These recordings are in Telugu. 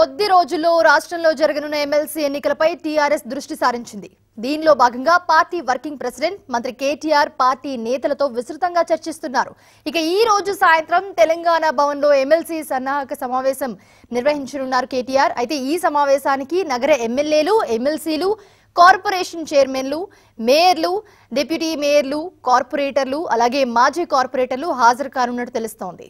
కొద్ది రోజుల్లో రాష్ట్రంలో జరగనున్న ఎమ్మెల్సీ ఎన్నికలపై టీఆర్ఎస్ దృష్టి సారించింది దీనిలో భాగంగా పార్టీ వర్కింగ్ ప్రెసిడెంట్ మంత్రి కేటీఆర్ పార్టీ నేతలతో విస్తృతంగా చర్చిస్తున్నారు ఇక ఈ రోజు సాయంత్రం తెలంగాణ భవన్లో ఎమ్మెల్సీ సన్నాహక సమావేశం నిర్వహించనున్నారు కేటీఆర్ అయితే ఈ సమావేశానికి నగర ఎమ్మెల్యేలు ఎమ్మెల్సీలు కార్పొరేషన్ చైర్మన్లు మేయర్లు డిప్యూటీ మేయర్లు కార్పొరేటర్లు అలాగే మాజీ కార్పొరేటర్లు హాజరు కానున్నట్టు తెలుస్తోంది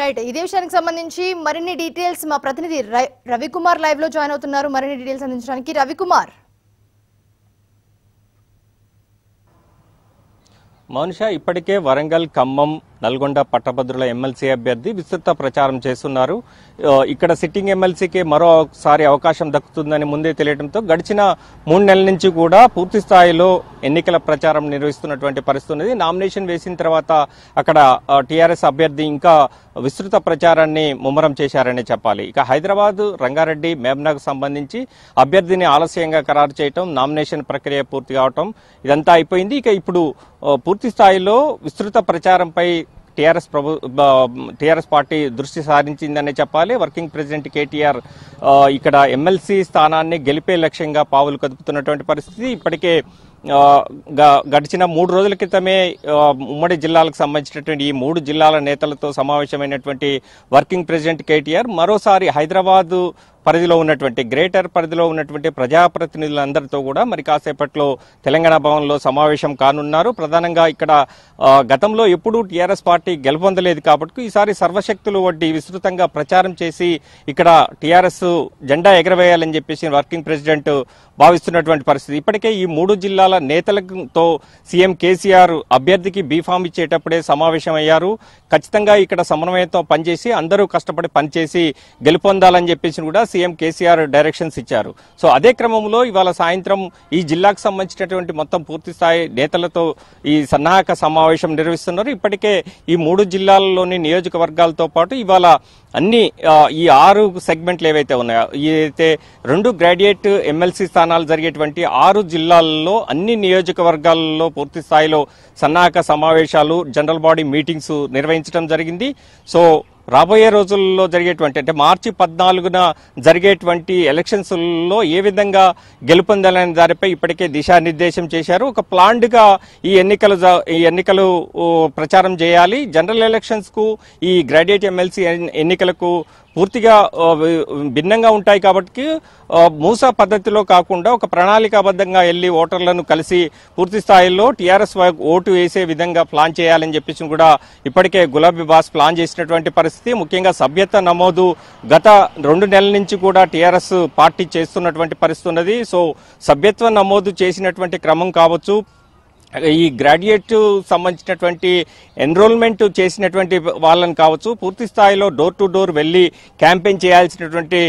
రైట్ ఇదే విషయానికి సంబంధించి మరిన్ని డీటెయిల్స్ మా ప్రతినిధి రవికుమార్ లైవ్ లో జాయిన్ అవుతున్నారు మరిన్ని డీటెయిల్స్ అందించడానికి రవికుమార్ మనుష ఇప్పటికే వరంగల్ ఖమ్మం నల్గొండ పట్టభద్రుల ఎమ్మెల్సీ అభ్యర్థి విస్తృత ప్రచారం చేస్తున్నారు ఇక్కడ సిట్టింగ్ ఎమ్మెల్సీకే మరోసారి అవకాశం దక్కుతుందని ముందే తెలియడంతో గడిచిన మూడు నెలల నుంచి కూడా పూర్తి స్థాయిలో ఎన్నికల ప్రచారం నిర్వహిస్తున్నటువంటి పరిస్థితి ఉన్నది నామినేషన్ వేసిన తర్వాత అక్కడ టీఆర్ఎస్ అభ్యర్థి ఇంకా విస్తృత ప్రచారాన్ని ముమ్మరం చేశారని చెప్పాలి ఇక హైదరాబాద్ రంగారెడ్డి మేమ్నాకు సంబంధించి అభ్యర్థిని ఆలస్యంగా ఖరారు చేయటం నామినేషన్ ప్రక్రియ పూర్తి కావటం ఇదంతా అయిపోయింది ఇక ఇప్పుడు పూర్తి స్థాయిలో విస్తృత ప్రచారంపై టీఆర్ఎస్ ప్రభు టీఆర్ఎస్ పార్టీ దృష్టి సారించిందనే చెప్పాలి వర్కింగ్ ప్రెసిడెంట్ కేటీఆర్ ఇక్కడ ఎమ్మెల్సీ స్థానాన్ని గెలిపే లక్ష్యంగా పావులు కదుపుతున్నటువంటి పరిస్థితి ఇప్పటికే గడిచిన మూడు రోజుల క్రితమే ఉమ్మడి జిల్లాలకు సంబంధించినటువంటి ఈ మూడు జిల్లాల నేతలతో సమావేశమైనటువంటి వర్కింగ్ ప్రెసిడెంట్ కేటీఆర్ మరోసారి హైదరాబాదు పరిధిలో ఉన్నటువంటి గ్రేటర్ పరిధిలో ఉన్నటువంటి ప్రజాప్రతినిధులందరితో కూడా మరి కాసేపట్లో తెలంగాణ భవన్లో సమావేశం కానున్నారు ప్రధానంగా ఇక్కడ గతంలో ఎప్పుడూ టీఆర్ఎస్ పార్టీ గెలుపొందలేదు కాబట్టి ఈసారి సర్వశక్తులు వడ్డీ విస్తృతంగా ప్రచారం చేసి ఇక్కడ టీఆర్ఎస్ జెండా ఎగరవేయాలని చెప్పేసి వర్కింగ్ ప్రెసిడెంట్ భావిస్తున్నటువంటి పరిస్థితి ఇప్పటికే ఈ మూడు జిల్లాల నేతలతో సీఎం కేసీఆర్ అభ్యర్థికి బీఫామ్ ఇచ్చేటప్పుడే సమావేశం అయ్యారు ఖచ్చితంగా ఇక్కడ సమన్వయంతో పనిచేసి అందరూ కష్టపడి పనిచేసి గెలుపొందాలని చెప్పేసి కూడా సీఎం కేసీఆర్ డైరెక్షన్స్ ఇచ్చారు సో అదే క్రమంలో ఇవాళ సాయంత్రం ఈ జిల్లాకు సంబంధించినటువంటి మొత్తం పూర్తి స్థాయి నేతలతో ఈ సన్నాహక సమావేశం నిర్వహిస్తున్నారు ఇప్పటికే ఈ మూడు జిల్లాల్లోని నియోజకవర్గాలతో పాటు ఇవాళ అన్ని ఈ ఆరు సెగ్మెంట్లు ఏవైతే ఉన్నాయో ఏదైతే రెండు గ్రాడ్యుయేట్ ఎమ్మెల్సీ స్థానాలు జరిగేటువంటి ఆరు జిల్లాల్లో అన్ని నియోజకవర్గాల్లో పూర్తి స్థాయిలో సన్నాహక సమావేశాలు జనరల్ బాడీ మీటింగ్స్ నిర్వహించడం జరిగింది సో రాబోయే రోజుల్లో జరిగేటువంటి అంటే మార్చి పద్నాలుగున జరిగేటువంటి ఎలక్షన్స్లో ఏ విధంగా గెలుపొందాలనే దానిపై ఇప్పటికే దిశానిర్దేశం చేశారు ఒక ప్లాండ్గా ఈ ఎన్నికలు ఈ ఎన్నికలు ప్రచారం చేయాలి జనరల్ ఎలక్షన్స్కు ఈ గ్రాడ్యుయేట్ ఎమ్మెల్సీ ఎన్నికలకు పూర్తిగా భిన్నంగా ఉంటాయి కాబట్టి మూస పద్ధతిలో కాకుండా ఒక ప్రణాళికాబద్ధంగా వెళ్లి ఓటర్లను కలిసి పూర్తి స్థాయిలో టీఆర్ఎస్ ఓటు వేసే విధంగా ప్లాన్ చేయాలని చెప్పేసి కూడా ఇప్పటికే గులాబీ బాస్ ప్లాన్ చేసినటువంటి పరిస్థితి ముఖ్యంగా సభ్యత నమోదు గత రెండు నెలల నుంచి కూడా టీఆర్ఎస్ పార్టీ చేస్తున్నటువంటి పరిస్థితి ఉన్నది సో సభ్యత్వ నమోదు చేసినటువంటి క్రమం కావచ్చు ఈ గ్రాడ్యుయేట్ సంబంధించినటువంటి ఎన్రోల్మెంట్ చేసినటువంటి వాళ్ళని కావచ్చు పూర్తి స్థాయిలో డోర్ టు డోర్ వెళ్ళి క్యాంపెయిన్ చేయాల్సినటువంటి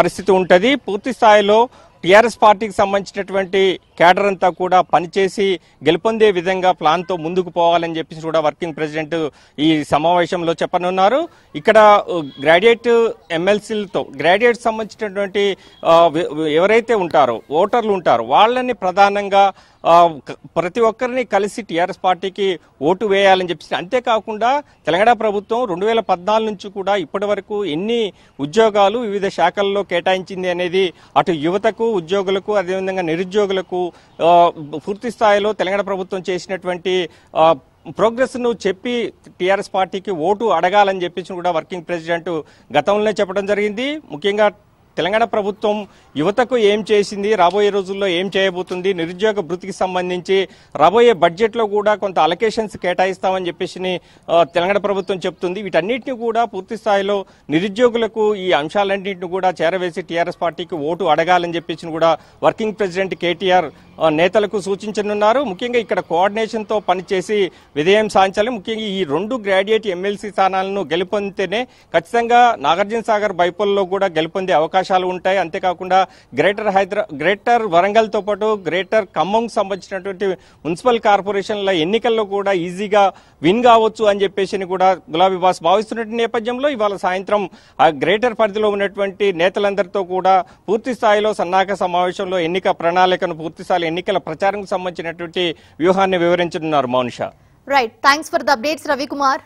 పరిస్థితి ఉంటుంది పూర్తి స్థాయిలో టీఆర్ఎస్ పార్టీకి సంబంధించినటువంటి కేడర్ అంతా కూడా పనిచేసి గెలుపొందే విధంగా ప్లాన్తో ముందుకు పోవాలని చెప్పేసి కూడా వర్కింగ్ ప్రెసిడెంట్ ఈ సమావేశంలో చెప్పనున్నారు ఇక్కడ గ్రాడ్యుయేట్ ఎమ్మెల్సీలతో గ్రాడ్యుయేట్ సంబంధించినటువంటి ఎవరైతే ఉంటారో ఓటర్లు ఉంటారో వాళ్ళని ప్రధానంగా ప్రతి ఒక్కరిని కలిసి టీఆర్ఎస్ పార్టీకి ఓటు వేయాలని చెప్పి అంతేకాకుండా తెలంగాణ ప్రభుత్వం రెండు వేల పద్నాలుగు నుంచి కూడా ఇప్పటి వరకు ఎన్ని ఉద్యోగాలు వివిధ శాఖల్లో కేటాయించింది అనేది అటు యువతకు ఉద్యోగులకు అదేవిధంగా నిరుద్యోగులకు పూర్తి స్థాయిలో తెలంగాణ ప్రభుత్వం చేసినటువంటి ప్రోగ్రెస్ను చెప్పి టీఆర్ఎస్ పార్టీకి ఓటు అడగాలని చెప్పేసి కూడా వర్కింగ్ ప్రెసిడెంట్ గతంలోనే చెప్పడం జరిగింది ముఖ్యంగా తెలంగాణ ప్రభుత్వం యువతకు ఏం చేసింది రాబోయే రోజుల్లో ఏం చేయబోతుంది నిరుద్యోగ భృతికి సంబంధించి రాబోయే బడ్జెట్లో కూడా కొంత అలొకేషన్స్ కేటాయిస్తామని చెప్పేసి తెలంగాణ ప్రభుత్వం చెప్తుంది వీటన్నిటిని కూడా పూర్తి స్థాయిలో నిరుద్యోగులకు ఈ అంశాలన్నింటినీ కూడా చేరవేసి టీఆర్ఎస్ పార్టీకి ఓటు అడగాలని చెప్పేసి కూడా వర్కింగ్ ప్రెసిడెంట్ కేటీఆర్ నేతలకు సూచించనున్నారు ముఖ్యంగా ఇక్కడ కోఆర్డినేషన్తో పనిచేసి విధేయం సాధించాలి ముఖ్యంగా ఈ రెండు గ్రాడ్యుయేట్ ఎమ్మెల్సీ స్థానాలను గెలుపొందితేనే ఖచ్చితంగా నాగార్జున సాగర్ బైపోల్లో కూడా గెలుపొందే అవకాశాలు ఉంటాయి అంతేకాకుండా గ్రేటర్ హైదరా గ్రేటర్ వరంగల్తో పాటు గ్రేటర్ ఖమ్మంకు సంబంధించినటువంటి మున్సిపల్ కార్పొరేషన్ల ఎన్నికల్లో కూడా ఈజీగా విన్ కావచ్చు అని చెప్పేసి కూడా గులాబీ బాస్ భావిస్తున్నటువంటి నేపథ్యంలో ఇవాళ సాయంత్రం ఆ గ్రేటర్ పరిధిలో ఉన్నటువంటి నేతలందరితో కూడా పూర్తి స్థాయిలో సన్నాహక సమావేశంలో ఎన్నిక ప్రణాళికను పూర్తిస్థాయి ఎన్నికల ప్రచారంకు సంబంధించినటువంటి వ్యూహాన్ని వివరించనున్నారు Mounisha right thanks for the updates Ravikumar